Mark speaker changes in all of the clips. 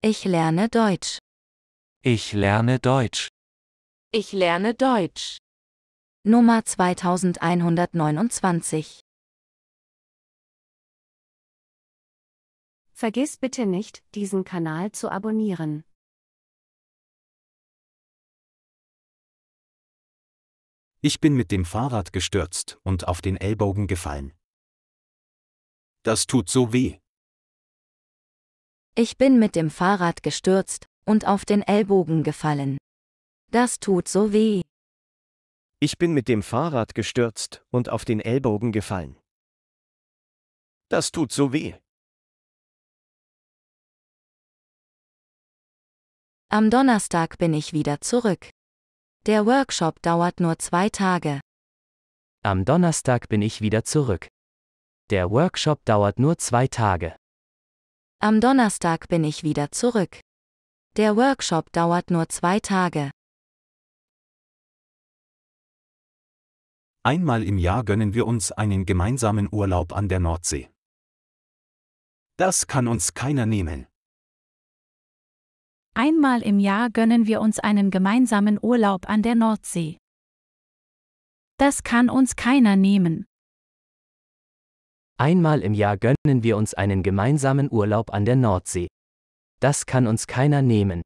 Speaker 1: Ich lerne Deutsch. Ich lerne Deutsch. Ich lerne Deutsch.
Speaker 2: Nummer 2129.
Speaker 1: Vergiss bitte nicht, diesen Kanal zu abonnieren. Ich bin mit dem Fahrrad gestürzt und auf den Ellbogen gefallen. Das tut so weh.
Speaker 2: Ich bin mit dem Fahrrad gestürzt und auf den Ellbogen gefallen. Das tut so weh.
Speaker 1: Ich bin mit dem Fahrrad gestürzt und auf den Ellbogen gefallen. Das tut so weh.
Speaker 2: Am Donnerstag bin ich wieder zurück. Der Workshop dauert nur zwei Tage.
Speaker 3: Am Donnerstag bin ich wieder zurück. Der Workshop dauert nur zwei Tage.
Speaker 2: Am Donnerstag bin ich wieder zurück. Der Workshop dauert nur zwei Tage.
Speaker 1: Einmal im Jahr gönnen wir uns einen gemeinsamen Urlaub an der Nordsee. Das kann uns keiner nehmen.
Speaker 2: Einmal im Jahr gönnen wir uns einen gemeinsamen Urlaub an der Nordsee. Das kann uns keiner nehmen.
Speaker 3: Einmal im Jahr gönnen wir uns einen gemeinsamen Urlaub an der Nordsee. Das kann uns keiner nehmen.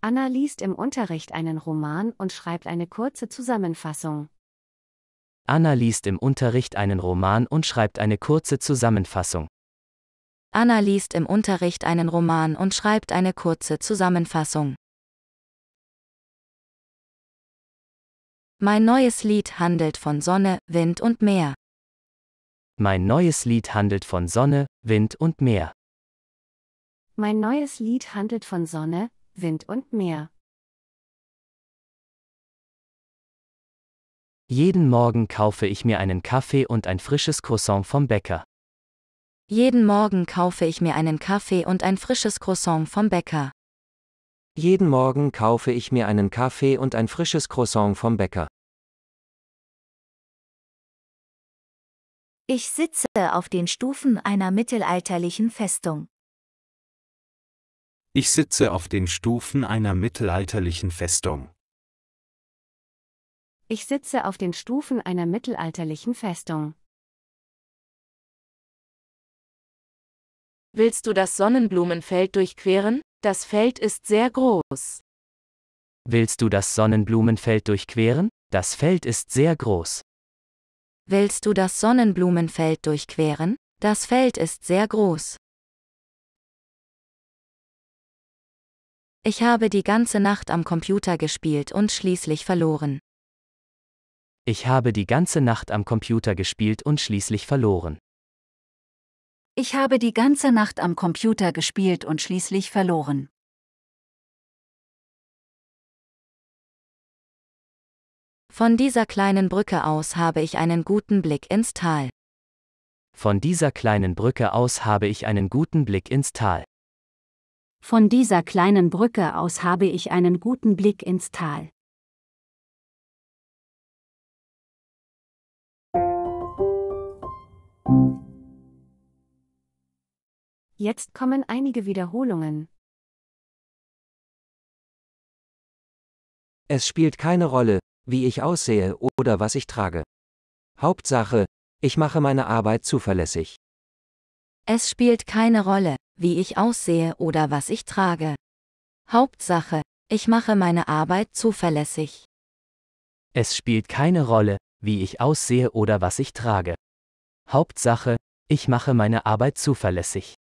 Speaker 2: Anna liest im Unterricht einen Roman und schreibt eine kurze Zusammenfassung.
Speaker 3: Anna liest im Unterricht einen Roman und schreibt eine kurze Zusammenfassung.
Speaker 2: Anna liest im Unterricht einen Roman und schreibt eine kurze Zusammenfassung. Mein neues Lied handelt von Sonne, Wind und Meer.
Speaker 3: Mein neues Lied handelt von Sonne, Wind und Meer.
Speaker 2: Mein neues Lied handelt von Sonne, Wind und Meer.
Speaker 3: Jeden Morgen kaufe ich mir einen Kaffee und ein frisches Croissant vom Bäcker.
Speaker 2: Jeden Morgen kaufe ich mir einen Kaffee und ein frisches Croissant vom Bäcker.
Speaker 3: Jeden Morgen kaufe ich mir einen Kaffee und ein frisches Croissant vom Bäcker.
Speaker 2: Ich sitze auf den Stufen einer mittelalterlichen Festung.
Speaker 1: Ich sitze auf den Stufen einer mittelalterlichen Festung.
Speaker 2: Ich sitze auf den Stufen einer mittelalterlichen Festung. Willst du das Sonnenblumenfeld durchqueren? Das Feld ist sehr groß.
Speaker 3: Willst du das Sonnenblumenfeld durchqueren? Das Feld ist sehr groß.
Speaker 2: Willst du das Sonnenblumenfeld durchqueren? Das Feld ist sehr groß. Ich habe die ganze Nacht am Computer gespielt und schließlich verloren.
Speaker 3: Ich habe die ganze Nacht am Computer gespielt und schließlich verloren.
Speaker 2: Ich habe die ganze Nacht am Computer gespielt und schließlich verloren. Von dieser kleinen Brücke aus habe ich einen guten Blick ins Tal.
Speaker 3: Von dieser kleinen Brücke aus habe ich einen guten Blick ins Tal.
Speaker 2: Von dieser kleinen Brücke aus habe ich einen guten Blick ins
Speaker 1: Tal. Jetzt
Speaker 2: kommen einige Wiederholungen.
Speaker 3: Es spielt keine Rolle, wie ich aussehe oder was ich trage. Hauptsache, ich mache meine Arbeit zuverlässig.
Speaker 2: Es spielt keine Rolle, wie ich aussehe oder was ich trage. Hauptsache, ich mache meine Arbeit zuverlässig.
Speaker 3: Es spielt keine Rolle, wie ich aussehe oder was ich trage. Hauptsache, ich mache meine Arbeit zuverlässig.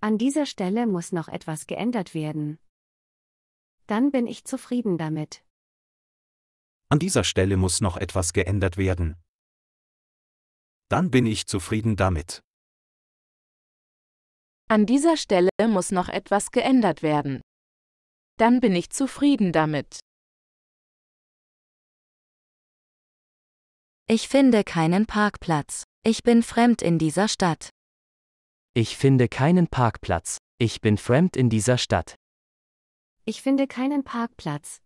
Speaker 2: An dieser Stelle muss noch etwas geändert werden. Dann bin ich zufrieden damit.
Speaker 1: An dieser Stelle muss noch etwas geändert werden. Dann bin ich zufrieden damit. An dieser Stelle muss noch etwas geändert werden. Dann bin ich zufrieden damit.
Speaker 2: Ich finde keinen Parkplatz. Ich bin fremd in
Speaker 3: dieser Stadt. Ich finde keinen Parkplatz. Ich bin fremd in dieser Stadt.
Speaker 2: Ich finde keinen Parkplatz.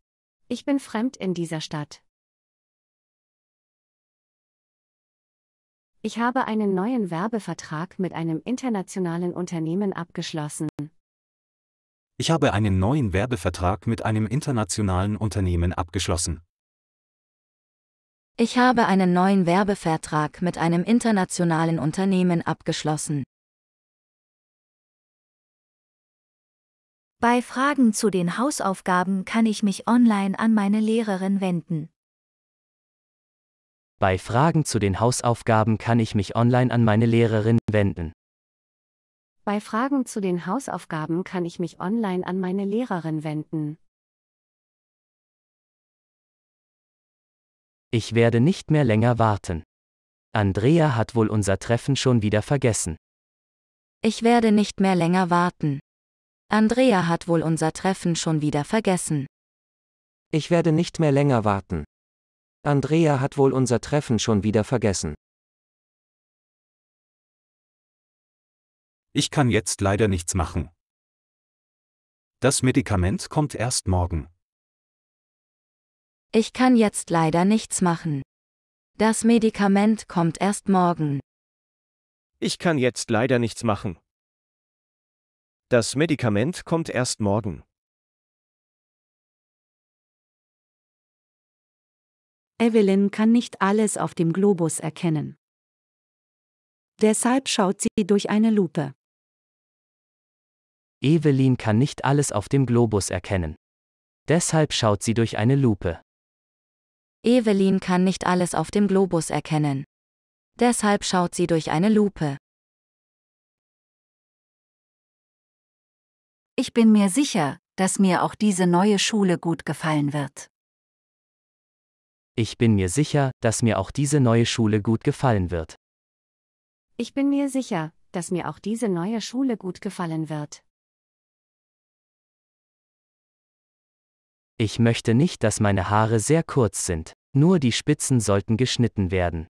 Speaker 2: Ich bin fremd in dieser Stadt. Ich habe einen neuen Werbevertrag mit einem internationalen Unternehmen abgeschlossen.
Speaker 1: Ich habe einen neuen Werbevertrag mit einem internationalen Unternehmen abgeschlossen.
Speaker 2: Ich habe einen neuen Werbevertrag mit einem internationalen Unternehmen abgeschlossen. Bei Fragen zu den Hausaufgaben kann ich mich online an meine Lehrerin wenden.
Speaker 3: Bei Fragen zu den Hausaufgaben kann ich mich online an meine Lehrerin wenden.
Speaker 2: Bei Fragen zu den Hausaufgaben kann ich mich online an meine Lehrerin wenden.
Speaker 3: Ich werde nicht mehr länger warten. Andrea hat wohl unser Treffen schon wieder vergessen.
Speaker 2: Ich werde nicht mehr länger warten. Andrea hat wohl unser Treffen schon wieder vergessen.
Speaker 3: Ich werde nicht mehr länger warten. Andrea hat wohl unser Treffen schon wieder vergessen.
Speaker 1: Ich kann jetzt leider nichts machen. Das Medikament kommt erst morgen. Ich kann jetzt
Speaker 2: leider nichts machen. Das Medikament kommt erst morgen.
Speaker 1: Ich kann jetzt leider nichts machen. Das Medikament kommt erst morgen. Evelyn kann nicht alles auf dem Globus erkennen.
Speaker 2: Deshalb schaut sie durch eine Lupe.
Speaker 3: Evelyn kann nicht alles auf dem Globus erkennen. Deshalb schaut sie durch eine Lupe.
Speaker 2: Evelyn kann nicht alles auf dem Globus erkennen. Deshalb schaut sie durch eine Lupe.
Speaker 1: Ich bin mir sicher, dass mir auch diese neue Schule gut gefallen wird.
Speaker 3: Ich bin mir sicher, dass mir auch diese neue Schule gut gefallen wird.
Speaker 2: Ich bin mir sicher, dass mir auch diese neue Schule gut gefallen wird.
Speaker 3: Ich möchte nicht, dass meine Haare sehr kurz sind, nur die Spitzen sollten geschnitten werden.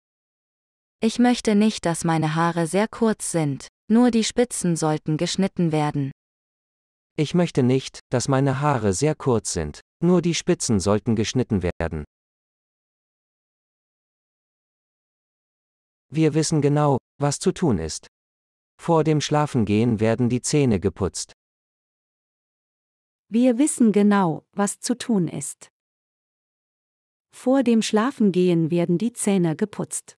Speaker 2: Ich möchte nicht, dass meine Haare sehr kurz sind, nur die Spitzen sollten geschnitten werden.
Speaker 3: Ich möchte nicht, dass meine Haare sehr kurz sind, nur die Spitzen sollten geschnitten werden.
Speaker 1: Wir wissen genau, was zu tun
Speaker 3: ist. Vor dem Schlafengehen werden die Zähne geputzt.
Speaker 2: Wir wissen genau, was zu tun ist. Vor dem Schlafengehen werden die Zähne geputzt.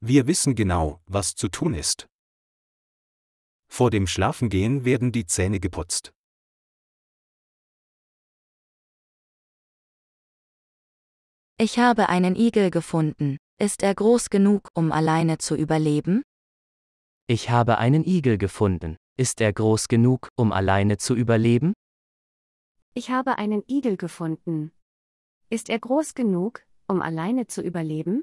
Speaker 1: Wir wissen genau, was zu tun ist. Vor dem Schlafengehen werden die Zähne geputzt. Ich habe einen Igel gefunden. Ist er groß genug,
Speaker 2: um alleine zu überleben?
Speaker 3: Ich habe einen Igel gefunden. Ist er groß genug, um alleine zu überleben?
Speaker 2: Ich habe einen Igel gefunden. Ist er groß genug, um alleine zu überleben?